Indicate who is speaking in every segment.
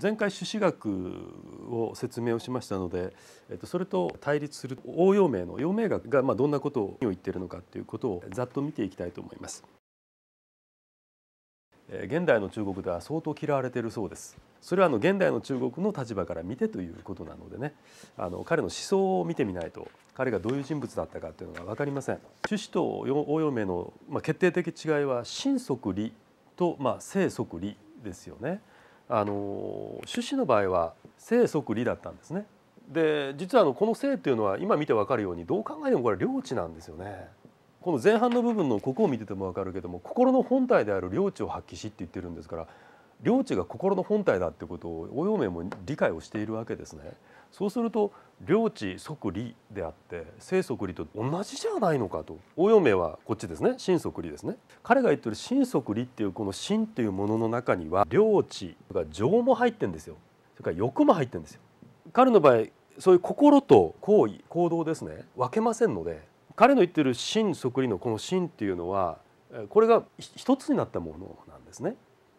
Speaker 1: 前回朱子学を説明をしましたので、えっと、それと対立する応用名の陽明学がまあどんなことを言っているのかということをざっと見ていきたいと思います。現代の中国では相当嫌われているそうですそれはあの現代の中国の立場から見てということなのでねあの彼の思想を見てみないと彼がどういう人物だったかというのが分かりません朱子と応用名の、まあ、決定的違いは「心即理」と「まあ、性即理」ですよね。あの朱子の場合は正即理だったんですね。で実はあのこの性っていうのは今見てわかるようにどう考えてもこれ領地なんですよね。この前半の部分のここを見ててもわかるけども心の本体である領地を発揮しって言ってるんですから領地が心の本体だってことを応用名も理解をしているわけですね。そうすると領地即利であって生即利と同じじゃないのかと応用名はこっちですね心即利ですね彼が言ってる心即利っていうこの心ていうものの中には領地とか情も入ってんですよそれから欲も入ってんですよ彼の場合そういう心と行為行動ですね分けませんので彼の言ってる心即利のこの心っていうのはこれが一つになったものなんですね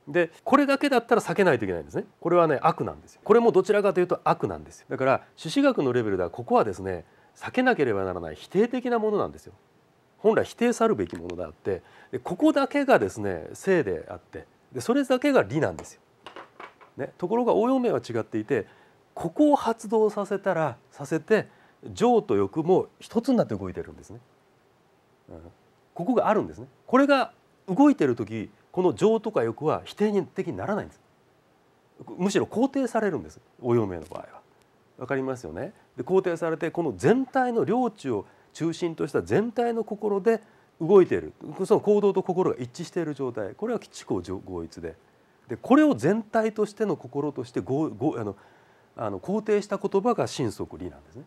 Speaker 1: でこれだけだったら避けないといけないんですねこれはね悪なんですよこれもどちらかというと悪なんですよだから朱子学のレベルではここはですね避けなければならない否定的なものなんですよ本来否定さるべきものであってでここだけがですね性であってでそれだけが理なんですよ、ね、ところが応用面は違っていてここを発動させたらさせて情と欲も一つになって動いてるんですね、うん、ここがあるんですねこれが動いてる時この情とか欲は否定的にならないんですむしろ肯定されるんですお嫁の場合は。わかりますよねで肯定されてこの全体の領地を中心とした全体の心で動いているその行動と心が一致している状態これは基地合一ででこれを全体としての心としてごごあのあの肯定した言葉が心底理なんですね。